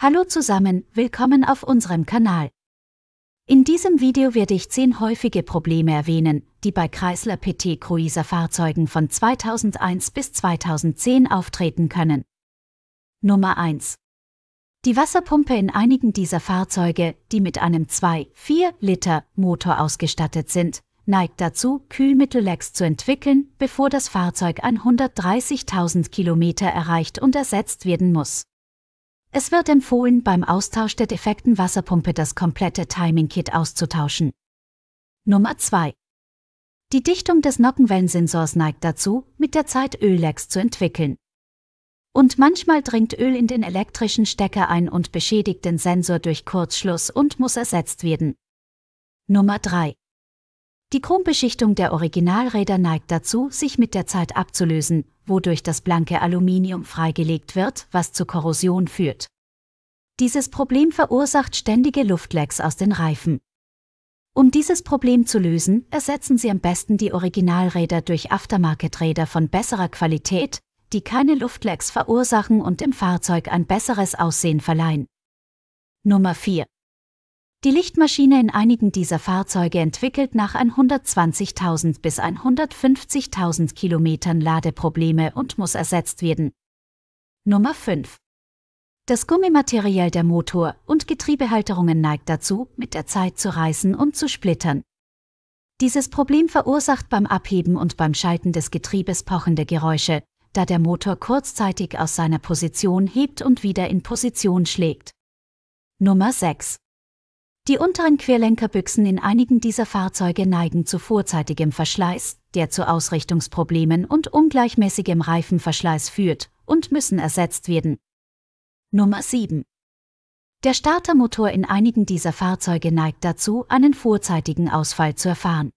Hallo zusammen, willkommen auf unserem Kanal. In diesem Video werde ich 10 häufige Probleme erwähnen, die bei Chrysler PT Cruiser Fahrzeugen von 2001 bis 2010 auftreten können. Nummer 1. Die Wasserpumpe in einigen dieser Fahrzeuge, die mit einem 2-4 Liter Motor ausgestattet sind, neigt dazu, Kühlmittellecks zu entwickeln, bevor das Fahrzeug 130.000 Kilometer erreicht und ersetzt werden muss. Es wird empfohlen, beim Austausch der defekten Wasserpumpe das komplette Timing-Kit auszutauschen. Nummer 2. Die Dichtung des Nockenwellensensors neigt dazu, mit der Zeit Öllecks zu entwickeln. Und manchmal dringt Öl in den elektrischen Stecker ein und beschädigt den Sensor durch Kurzschluss und muss ersetzt werden. Nummer 3. Die Chrombeschichtung der Originalräder neigt dazu, sich mit der Zeit abzulösen, wodurch das blanke Aluminium freigelegt wird, was zu Korrosion führt. Dieses Problem verursacht ständige Luftlecks aus den Reifen. Um dieses Problem zu lösen, ersetzen Sie am besten die Originalräder durch Aftermarket-Räder von besserer Qualität, die keine Luftlecks verursachen und dem Fahrzeug ein besseres Aussehen verleihen. Nummer 4 die Lichtmaschine in einigen dieser Fahrzeuge entwickelt nach 120.000 bis 150.000 Kilometern Ladeprobleme und muss ersetzt werden. Nummer 5. Das Gummimaterial der Motor- und Getriebehalterungen neigt dazu, mit der Zeit zu reißen und zu splittern. Dieses Problem verursacht beim Abheben und beim Schalten des Getriebes pochende Geräusche, da der Motor kurzzeitig aus seiner Position hebt und wieder in Position schlägt. Nummer 6. Die unteren Querlenkerbüchsen in einigen dieser Fahrzeuge neigen zu vorzeitigem Verschleiß, der zu Ausrichtungsproblemen und ungleichmäßigem Reifenverschleiß führt und müssen ersetzt werden. Nummer 7. Der Startermotor in einigen dieser Fahrzeuge neigt dazu, einen vorzeitigen Ausfall zu erfahren.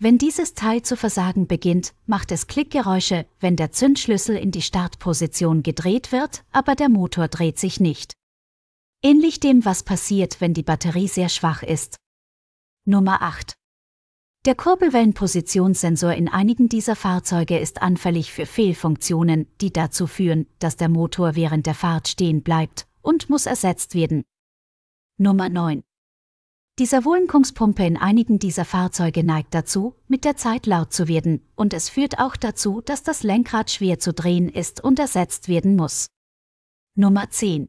Wenn dieses Teil zu versagen beginnt, macht es Klickgeräusche, wenn der Zündschlüssel in die Startposition gedreht wird, aber der Motor dreht sich nicht. Ähnlich dem, was passiert, wenn die Batterie sehr schwach ist. Nummer 8. Der Kurbelwellenpositionssensor in einigen dieser Fahrzeuge ist anfällig für Fehlfunktionen, die dazu führen, dass der Motor während der Fahrt stehen bleibt und muss ersetzt werden. Nummer 9. Die Servolenkungspumpe in einigen dieser Fahrzeuge neigt dazu, mit der Zeit laut zu werden, und es führt auch dazu, dass das Lenkrad schwer zu drehen ist und ersetzt werden muss. Nummer 10.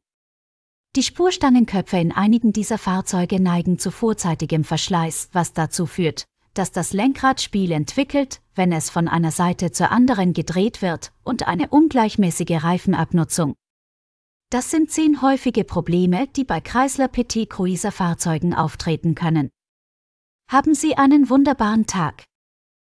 Die Spurstangenköpfe in einigen dieser Fahrzeuge neigen zu vorzeitigem Verschleiß, was dazu führt, dass das Lenkrad Spiel entwickelt, wenn es von einer Seite zur anderen gedreht wird und eine ungleichmäßige Reifenabnutzung. Das sind zehn häufige Probleme, die bei Chrysler Petit Cruiser Fahrzeugen auftreten können. Haben Sie einen wunderbaren Tag!